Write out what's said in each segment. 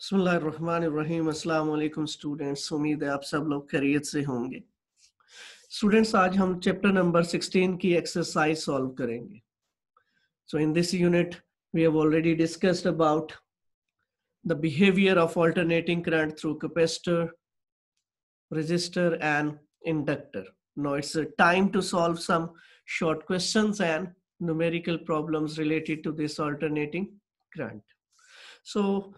Bismillahirrahmanirrahim. Assalamu students. Umeed hai aap sab log kariyat se honge. Students, aaj hum chapter number 16 ki exercise solve So in this unit, we have already discussed about the behavior of alternating current through capacitor, resistor and inductor. Now it's time to solve some short questions and numerical problems related to this alternating current. So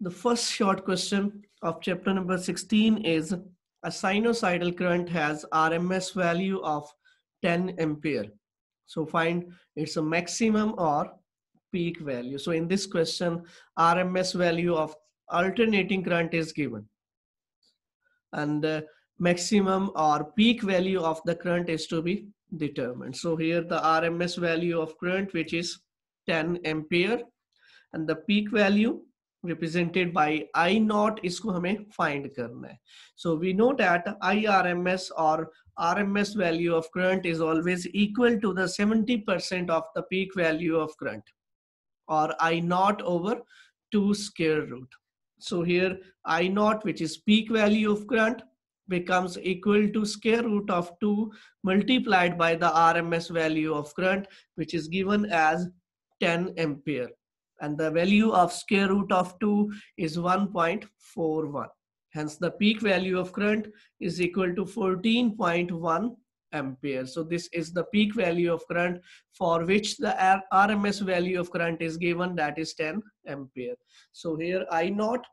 the first short question of chapter number 16 is a sinusoidal current has RMS value of 10 ampere. So find its a maximum or peak value. So in this question, RMS value of alternating current is given. And uh, maximum or peak value of the current is to be determined. So here the RMS value of current which is 10 ampere and the peak value represented by I naught. इसको हमें find करना है. So we know that IRMS or RMS value of current is always equal to the 70% of the peak value of current or I naught over 2 square root. So here I naught which is peak value of current becomes equal to square root of 2 multiplied by the RMS value of current which is given as 10 ampere and the value of square root of 2 is 1.41. Hence the peak value of current is equal to 14.1 ampere. So this is the peak value of current for which the RMS value of current is given that is 10 ampere. So here I naught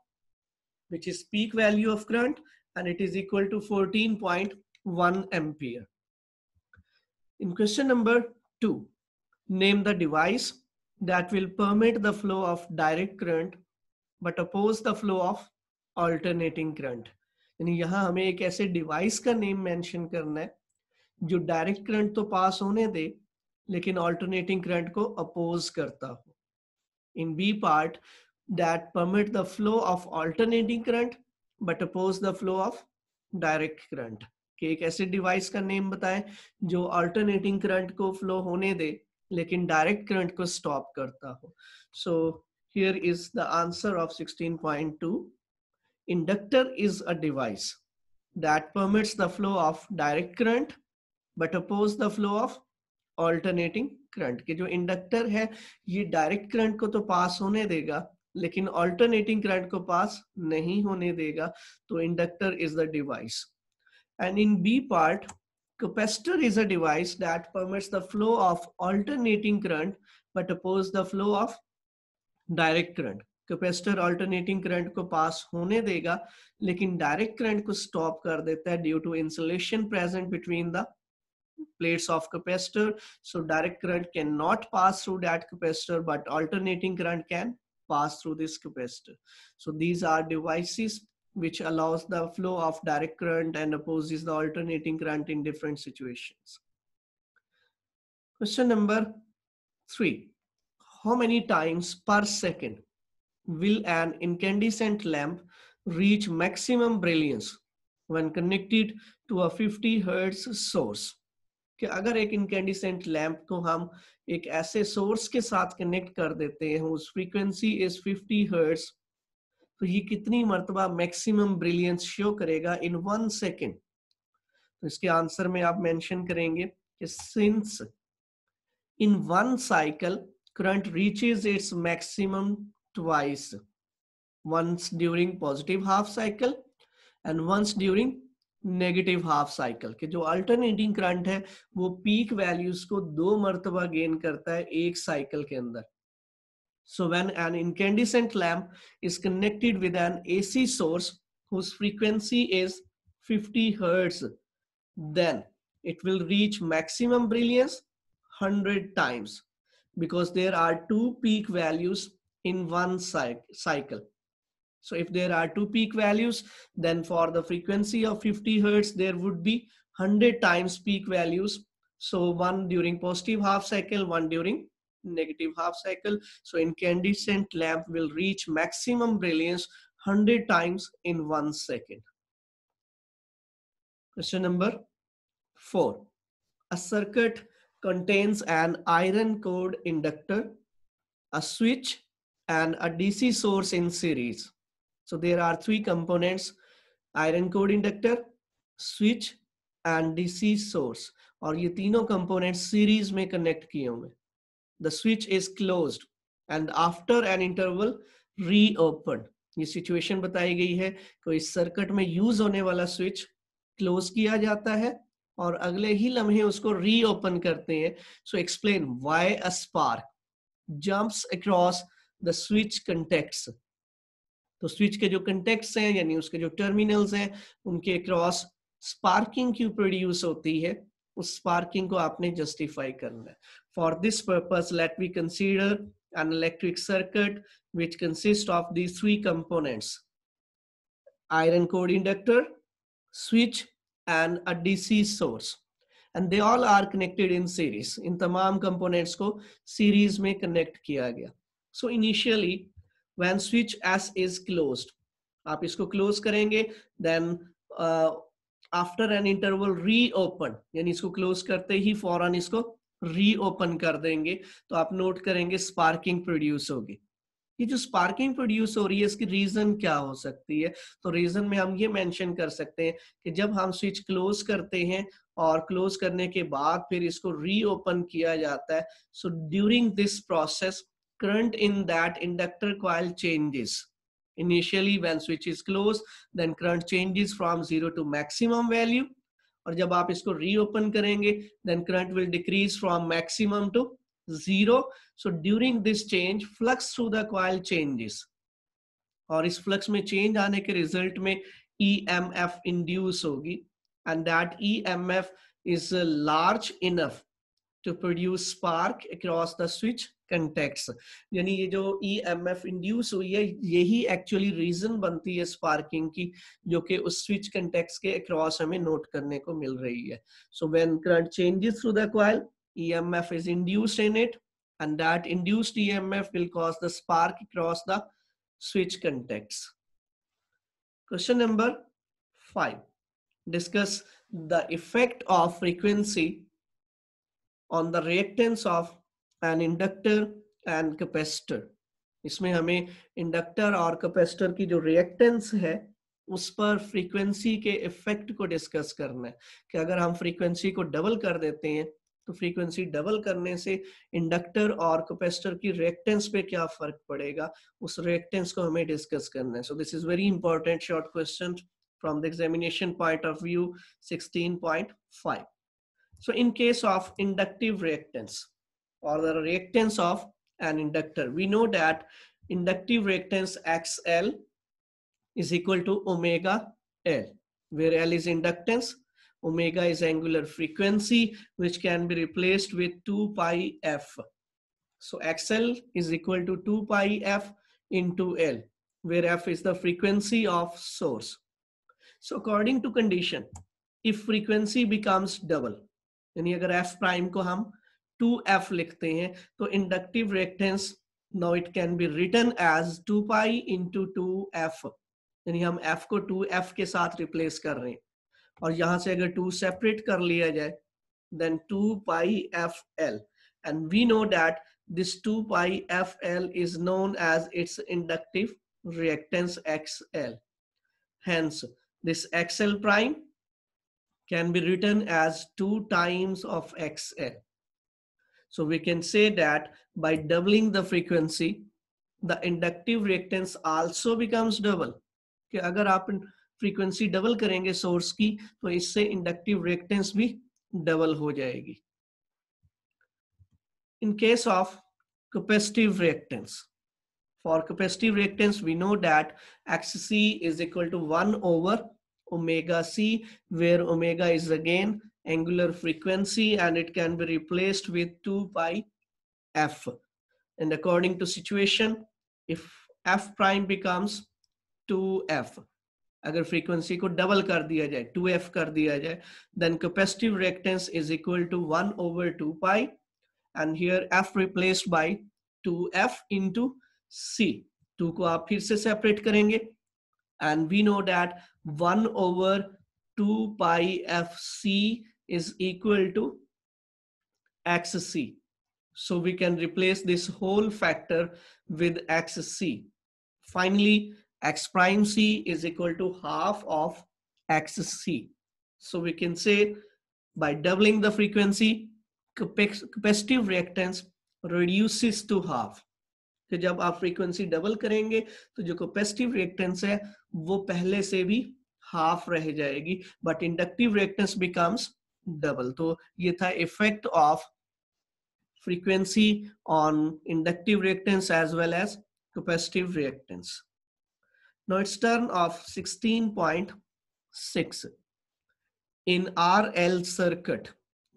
which is peak value of current and it is equal to 14.1 ampere. In question number 2, name the device that will permit the flow of direct current but oppose the flow of alternating current यानी यहाँ हमें एक ऐसे device का name mention करना है जो direct current तो पास होने दे लेकिन ऑल्टरनेटिंग करंट को अपोज करता हो in B part that permit the flow of alternating current but oppose the flow of direct current एक ऐसे डिवाइस का नेम बताएं जो ऑल्टरनेटिंग करंट को फ्लो होने दे लेकिन डायरेक्ट करंट को स्टॉप करता हो so here is the answer of 16.2 inductor is a device that permits the flow of direct current but oppose the flow of alternating current के जो इंडक्टर है ये डायरेक्ट करंट को तो पास होने देगा लेकिन ऑल्टरनेटिंग करंट को पास नहीं होने देगा तो inductor is the device and in B part Capacitor is a device that permits the flow of alternating current but opposes the flow of direct current. Capacitor alternating current को pass, hone देगा लेकिन direct current को stop. कर देता है due to insulation present between the plates of capacitor so direct current cannot pass through that capacitor but alternating current can pass through this capacitor so these are devices which allows the flow of direct current and opposes the alternating current in different situations. Question number three, how many times per second will an incandescent lamp reach maximum brilliance when connected to a 50 hertz source? कि अगर एक incandescent lamp को हम एक ऐसे source के साथ connect कर देते हैं उस फ्रीक्वेंसी इज 50 हर्ट्स तो ये कितनी मरतबा मैक्सिमम ब्रिलियंस शो करेगा इन वन सेकेंड तो इसके आंसर में आप मेंशन करेंगे कि since in one cycle current reaches its maximum twice once during positive half cycle and once during negative half cycle के जो अल्टरनेटिंग करंट है वो पीक वैल्यूज को दो मरतबा गेन करता है एक साइकिल के अंदर So when an incandescent lamp is connected with an AC source whose frequency is 50 Hertz, then it will reach maximum brilliance 100 times because there are two peak values in one cycle. So if there are two peak values, then for the frequency of 50 Hertz, there would be 100 times peak values. So one during positive half cycle, one during negative half cycle. So incandescent lamp will reach maximum brilliance 100 times in one second. Question number four. A circuit contains an iron core inductor, a switch, and a DC source in series. So there are three components, iron core inductor, switch, and DC source. Or these three components series में connect किए हुए the switch is closed and after an interval reopened ये situation बताई गई है कोई circuit में use होने वाला स्विच क्लोज किया जाता है और अगले ही लम्हे उसको रीओपन करते हैं so explain why a spark jumps across the switch contacts तो स्विच के जो कंटेक्ट हैं यानी उसके जो टर्मिनल्स हैं उनके अक्रॉस स्पार्किंग क्यों प्रोड्यूस होती है उस पार्किंग को आपने जस्टिफाई करना है for this purpose let we consider an electric circuit which consist of the three components iron core inductor switch and a DC source and they all are connected in series इन तमाम components को series में connect किया गया so initially when switch S is close आप इसको close करेंगे then after an interval reopen यानी इसको क्लोज करते ही फौरन इसको रीओपन कर देंगे तो आप नोट करेंगे स्पार्किंग प्रोड्यूस होगी ये जो स्पार्किंग प्रोड्यूस हो रही है इसकी रीजन क्या हो सकती है तो रीजन में हम ये मेंशन कर सकते हैं कि जब हम स्विच क्लोज करते हैं और क्लोज करने के बाद फिर इसको रीओपन किया जाता है so during this process current in that inductor coil changes initially when switch is closed then current changes from zero to maximum value और जब आप इसको रीओपन करेंगे then current will decrease from maximum to zero so during this change flux through the coil changes और इस flux में change आने के रिजल्ट में ई एम एफ इंड्यूस होगी and that E M F is large enough to produce spark across the switch contacts यानी ये जो ई एम एफ इंड्यूस हुई है यही एक्चुअली रीजन बनती है स्पार्किंग की जो कि उस स्विच कंटेक्ट्स के अक्रॉस हमें नोट करने को मिल रही है so when current changes through the coil emf is induced in it and that induced emf will cause the spark across the switch contacts question number 5 discuss the effect of frequency on the reactance of an inductor and capacitor इसमें हमें inductor और capacitor की जो reactance है उस पर frequency के effect को डिस्कस करना है कि अगर हम फ्रीक्वेंसी को डबल कर देते हैं तो फ्रीक्वेंसी डबल करने से इंडक्टर और कैपेसिटर की रिएक्टेंस पे क्या फर्क पड़ेगा उस रिएक्टेंस को हमें डिस्कस करना है so this is very important short question from the examination point of view 16.5 So in case of inductive reactants or the reactants of an inductor, we know that inductive reactance XL is equal to omega L, where L is inductance, omega is angular frequency, which can be replaced with 2 pi F. So XL is equal to 2 pi F into L, where F is the frequency of source. So according to condition, if frequency becomes double, यानी अगर F prime को हम to F लिखते हैं तो inductive reactance now it can be written as two pi into two F यानी हम F को टू एफ के साथ रिप्लेस कर रहे हैं और यहां से अगर टू सेपरेट कर लिया जाए then two pi F L and we know that this two pi F L is known as its inductive reactance X L hence this X L prime can be written as 2 times of xn. So we can say that by doubling the frequency, the inductive reactance also becomes double. कि अगर आप frequency double करेंगे source की तो इससे inductive reactance भी double हो जाएगी. In case of capacitive reactance, for capacitive reactance we know that XC is equal to 1 over omega c where omega is again angular frequency and it can be replaced with 2 pi f and according to situation if f prime becomes 2f agar frequency ko double kar diya jai, 2f kar diya jai, then capacitive reactance is equal to 1 over 2 pi and here f replaced by 2f into c 2 ko aap phir se separate karenge and we know that 1 over 2 pi fc is equal to xc. So we can replace this whole factor with xc. Finally, x prime c is equal to half of xc. So we can say by doubling the frequency, capacitive reactance reduces to half. कि जब आप frequency double करेंगे तो जो capacitive reactance है वो पहले से भी हाफ रह जाएगी but inductive reactance becomes double तो ये था effect of frequency on inductive reactance as well as capacitive reactance no its turn of six in R L circuit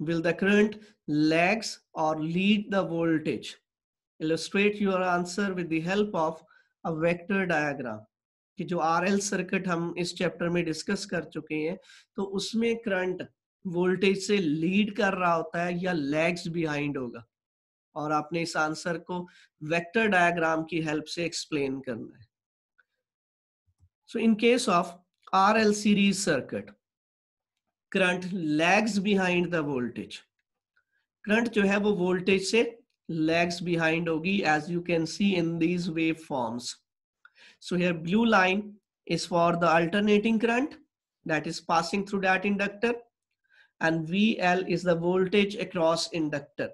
will the current lags और lead the voltage illustrate your answer with the help of a vector diagram कि जो are L circuit हम इस chapter में discuss कर चुके हैं तो उसमें करंट वोल्टेज से लीड कर रहा होता है या लैग्स बिहाइंड होगा और आपने इस आंसर को वेक्टर डायग्राम की हेल्प से एक्सप्लेन करना है so in case of R L series circuit current lags behind the voltage current जो है वो वोल्टेज से lags behind Ogi as you can see in these waveforms. So here blue line is for the alternating current that is passing through that inductor and VL is the voltage across inductor.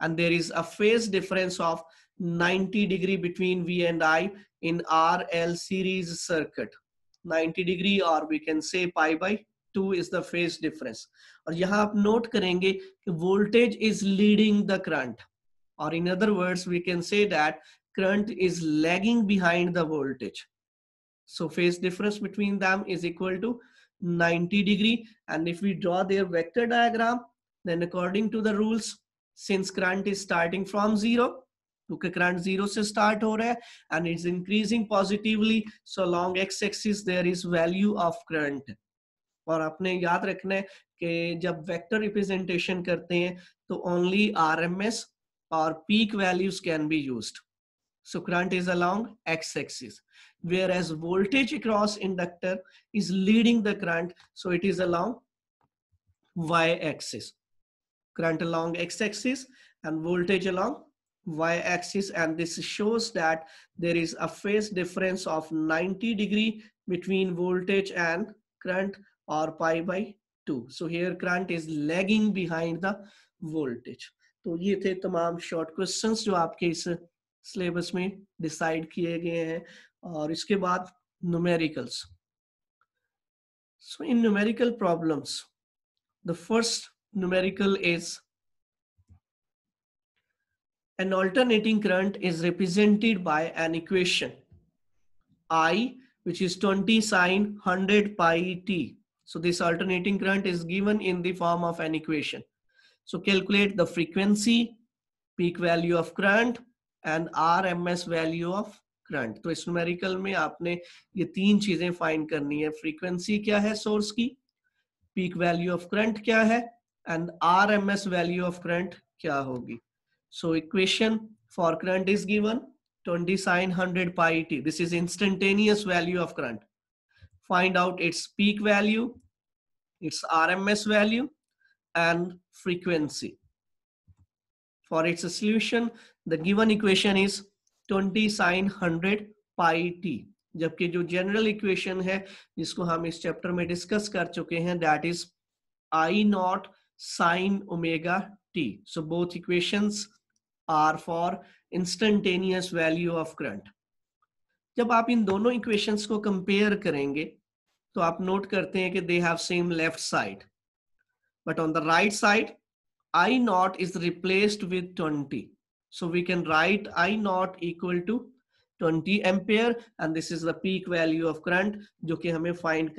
And there is a phase difference of 90 degree between V and I in RL series circuit. 90 degree or we can say pi by 2 is the phase difference. Or here you note करेंगे voltage is leading the current. Or in other words, we can say that current is lagging behind the voltage. So phase difference between them is equal to 90 degree. And if we draw their vector diagram, then according to the rules, since current is starting from zero, क्योंकि current zero se start ho रहा है and it's increasing positively. So long x-axis there is value of current. Current और आपने याद रखना है कि जब वेक्टर to करते हैं तो or peak values can be used. So current is along x-axis, whereas voltage across inductor is leading the current, so it is along y-axis. Current along x-axis and voltage along y-axis and this shows that there is a phase difference of 90 degree between voltage and current or pi by 2. So here current is lagging behind the voltage. तो ये थे तमाम short question जो आपके इस syllabus में decide किए गए हैं और इसके बाद numericals so in numerical problems the first numerical is an alternating current is represented by an equation I which is twenty sine hundred pi t so this alternating current is given in the form of an equation So calculate the frequency, peak value of current and RMS value of current. to is numerical mein aapne ye teen cheeze find karni hai frequency kya hai source ki peak value of current kya hai and RMS value of current kya hogi So equation for current is given 20 sin 100 pi t. This is instantaneous value of current. Find out its peak value, its RMS value and frequency. For its solution, the given equation is 20 sin 100 pi t. जबकि जो general equation है जिसको हम इस chapter में discuss कर चुके हैं that is I naught sine omega t so both equations are for instantaneous value of current जब आप इन दोनों इक्वेशंस को कंपेयर करेंगे तो आप नोट करते हैं कि they have same left side But on the right side, I naught is replaced with 20. So we can write I naught equal to 20 ampere and this is the peak value of current जो कि हमें find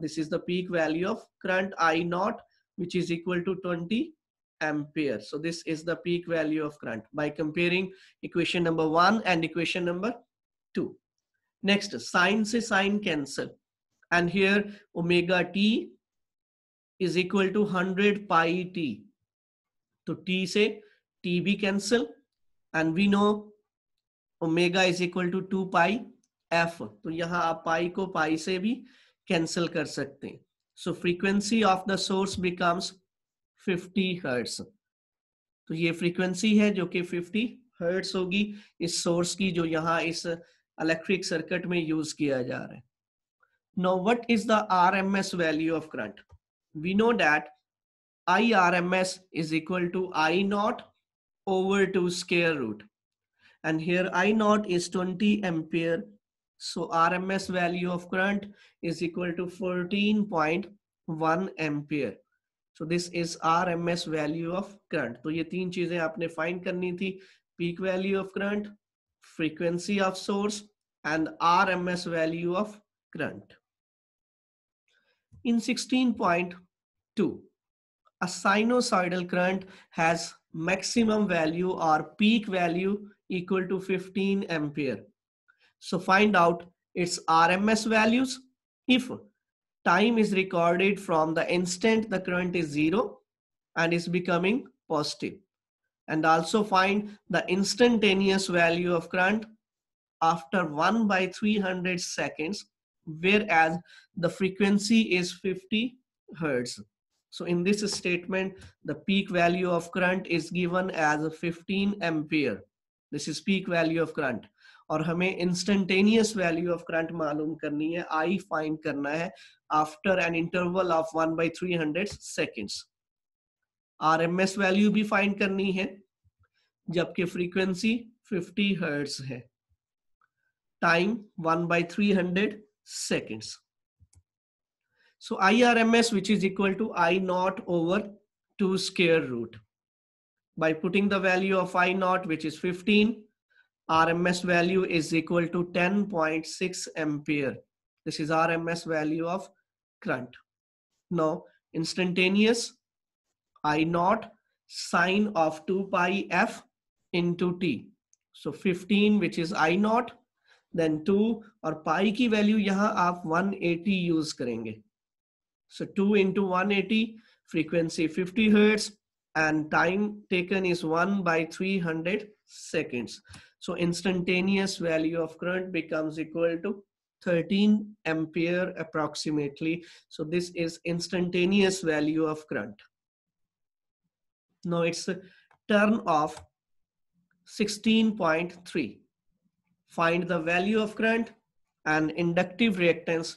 this is the peak value of current I naught which is equal to 20 ampere so this is the peak value of current by comparing equation number one and equation number two next sine से sine cancel and here omega t is equal to hundred pi t तो t से t भी cancel and we know omega is equal to two pi f तो यहां आप पाई को पाई से भी कैंसिल कर सकते हैं so frequency of the source becomes 50 hertz तो ये फ्रीक्वेंसी है जो कि 50 हर्ट्स होगी इस सोर्स की जो यहाँ इस इलेक्ट्रिक सर्किट में यूज किया जा रहा है no what is the RMS value of current we know that IRMS is equal to I naught over 2 square root. And here I naught is 20 ampere. So RMS value of current is equal to 14.1 ampere. So this is RMS value of current. So ये तीन चीजें आपने find करनी थी. Peak value of current, frequency of source and RMS value of current. In 16.2, a sinusoidal current has maximum value or peak value equal to 15 ampere. So find out its RMS values if time is recorded from the instant the current is zero and is becoming positive and also find the instantaneous value of current after 1 by 300 seconds whereas the frequency is 50 hertz. So in this statement, the peak value of current is given as 15 ampere. This is peak value of current. और हमें instantaneous value of current मालूम करनी है आई find करना है after an interval of one by three hundred seconds R M S value भी find करनी है जबकि फ्रीक्वेंसी फिफ्टी हर्ट्स है time one by three hundred seconds. So IRMS, which is equal to I naught over 2 square root. By putting the value of I naught, which is 15, RMS value is equal to 10.6 ampere. This is RMS value of current. Now, instantaneous I naught sine of 2 pi f into t. So 15, which is I naught then two और pi की value यहाँ आप 180 use करेंगे So two into 180 frequency 50 hertz and time taken is 1 by 300 seconds. So instantaneous value of current becomes equal to 13 ampere approximately. So this is instantaneous value of current. Now it's a turn of 16.3. find the value of current and inductive reactance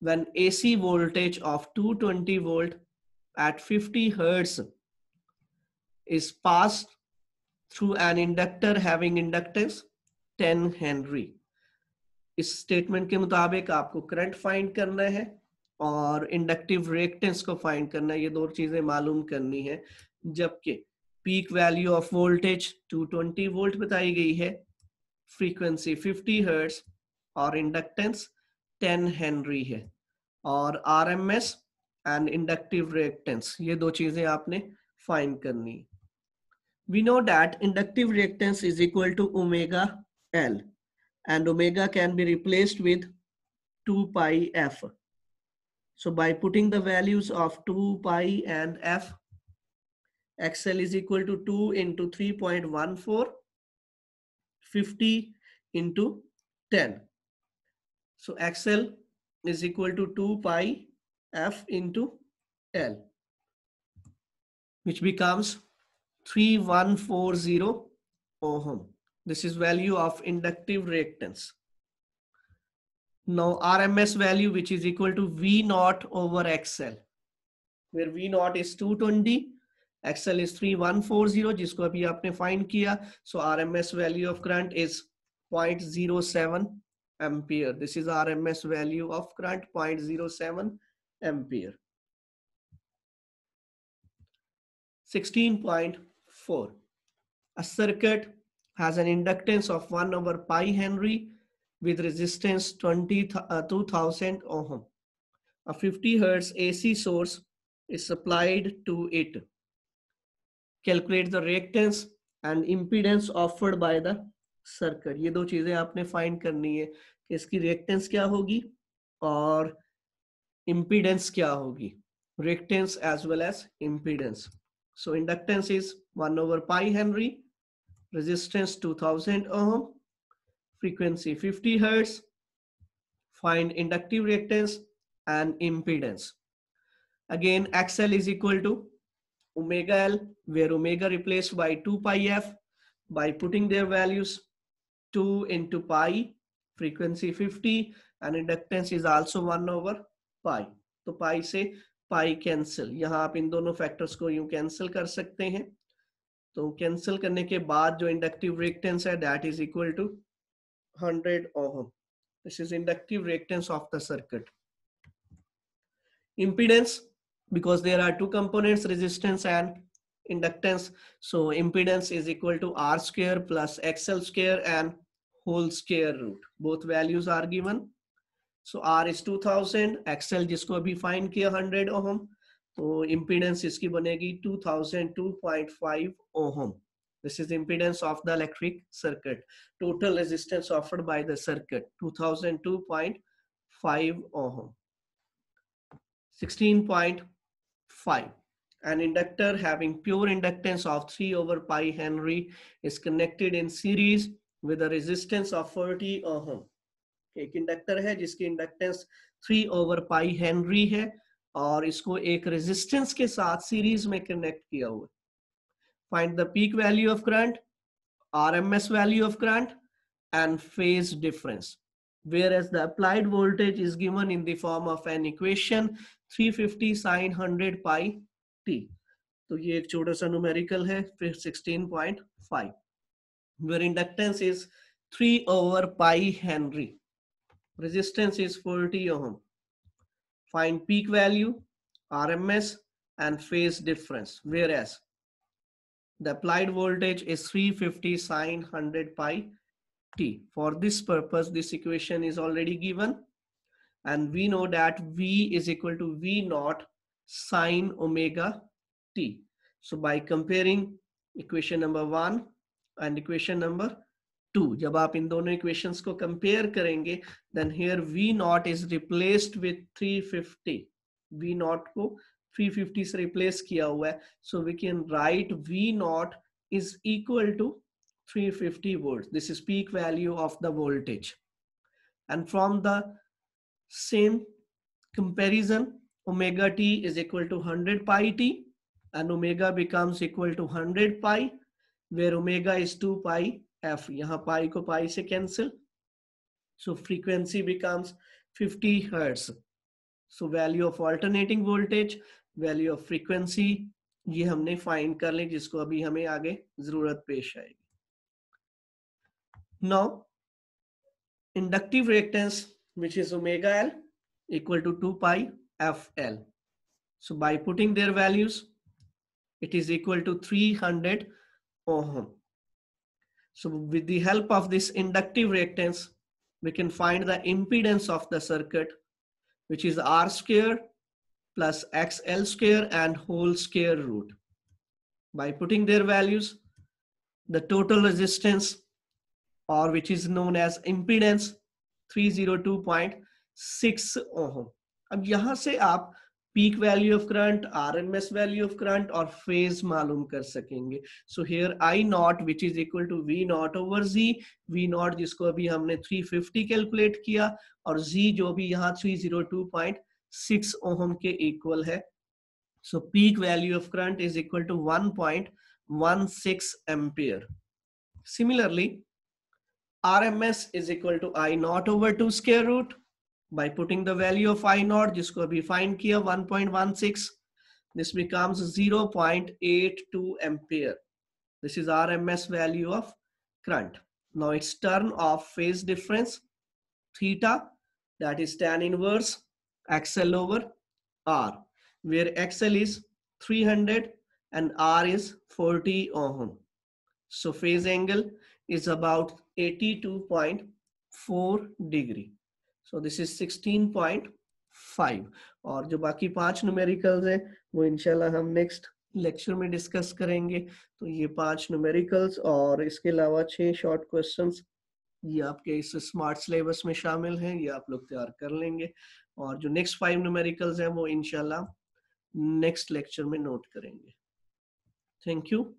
when AC voltage of 220 volt at 50 hertz is passed through an inductor having inductance 10 Henry. इस statement के मुताबिक आपको current find करना है और inductive reactance को find करना है ये दो चीजें मालूम करनी है जबकि peak value of voltage 220 volt बताई गई है फ्रीक्वेंसी 50 हर्ट्स और इंडक्टेंस 10 हेनरी है और आरएमएस एंड इंडक्टिव रिएक्टेंस ये दो चीजें आपने फाइंड करनी we know that inductive reactance is equal to omega L and omega can be replaced with 2 pi f so by putting the values of 2 pi and f XL is equal to two into three point one four 50 into 10. So XL is equal to 2 pi F into L, which becomes 3140 ohm. This is value of inductive reactance. Now RMS value, which is equal to V naught over XL, where V naught is 220 XL is three one four zero जिसको अभी आपने find किया so R M S value of current is point zero seven ampere this is R M S value of current point zero seven ampere 16.4 a circuit has an inductance of 1 over pi henry with resistance 20 uh, 2000 ohm a 50 hertz ac source is supplied to it calculate the reactance and impedance offered by the circuit ये दो चीजें आपने find करनी है इसकी reactance क्या होगी और इम्पीडेंस क्या होगी reactance as well as impedance so inductance is one over pi henry resistance two thousand ohm frequency fifty hertz find inductive reactance and impedance again XL is equal to omega L where omega replaced by 2 pi F by putting their values 2 into pi frequency 50 and inductance is also 1 over pi. तो pi se pi cancel yahan aap in dono factors ko you cancel kar sakte hain तो cancel karne ke baad jo inductive reactance hai that is equal to 100 ohm. This is inductive reactance of the circuit. Impedance because there are two components resistance and inductance so impedance is equal to r square plus xl square and whole square root both values are given so r is 2000 xl जिसको अभी find किया 100 ohm so impedance इसकी बनेगी 2002.5 ohm. this is impedance of the electric circuit total resistance offered by the circuit 2002.5 ohm 16. 5. An inductor having pure inductance of 3 over pi Henry is connected in series with a resistance of 40 ohm. एक inductor है जिसकी inductance 3 over pi Henry है और इसको एक resistance के साथ series में कनेक्ट किया हुआ find the peak value of current RMS value of current and phase difference whereas the applied voltage is given in the form of an equation 350 sine 100 pi t So this is a सा numerical. 16.5 where inductance is 3 over pi henry resistance is 40 ohm find peak value rms and phase difference whereas the applied voltage is 350 sine 100 pi t. For this purpose, this equation is already given. And we know that V is equal to V naught sine omega t. So by comparing equation number one and equation number two, जब आप इन दोनों equations को compare करेंगे then here v naught is replaced with 350 v naught को 350 से replace किया हुआ है So we can write v naught is equal to 350 volts. This is peak value of the voltage. And from the same comparison, omega t is equal to 100 pi t and omega becomes equal to 100 pi where omega is 2 pi f. Yahan pi ko pi se cancel. So frequency becomes 50 hertz. So value of alternating voltage, value of frequency ये हमने find कर ली जिसको अभी हमें आगे जरूरत पेश आएगी Now, inductive reactance, which is omega L equal to 2 pi FL. So by putting their values, it is equal to 300 ohm. So with the help of this inductive reactance, we can find the impedance of the circuit, which is R square plus XL square and whole square root. By putting their values, the total resistance or which is known as impedance 302.6 ohm अब यहां से आप peak value of current RMS value of current और phase मालूम कर सकेंगे so here I naught which is equal to V naught over Z V naught जिसको अभी हमने 350 कैलकुलेट किया और जी जो भी यहाँ 302.6 ओहम के इक्वल है so peak value of current is equal to 1.16 ampere similarly RMS is equal to I naught over 2 square root by putting the value of I naught जिसको be find here 1.16 this becomes 0.82 ampere this is RMS value of current now its turn of phase difference theta that is tan inverse XL over R where XL is 300 and R is 40 ohm so phase angle is about 82.4 degree. So this is 16.5 और जो बाकी पांच numericals हैं वो इंशाल्लाह हम next lecture में discuss करेंगे तो ये पांच numericals और इसके अलावा छह short questions ये आपके इस स्मार्ट सिलेबस में शामिल हैं ये आप लोग तैयार कर लेंगे और जो नेक्स्ट फाइव न्यूमेरिकल्स हैं वो इनशाला नेक्स्ट लेक्चर में नोट करेंगे थैंक यू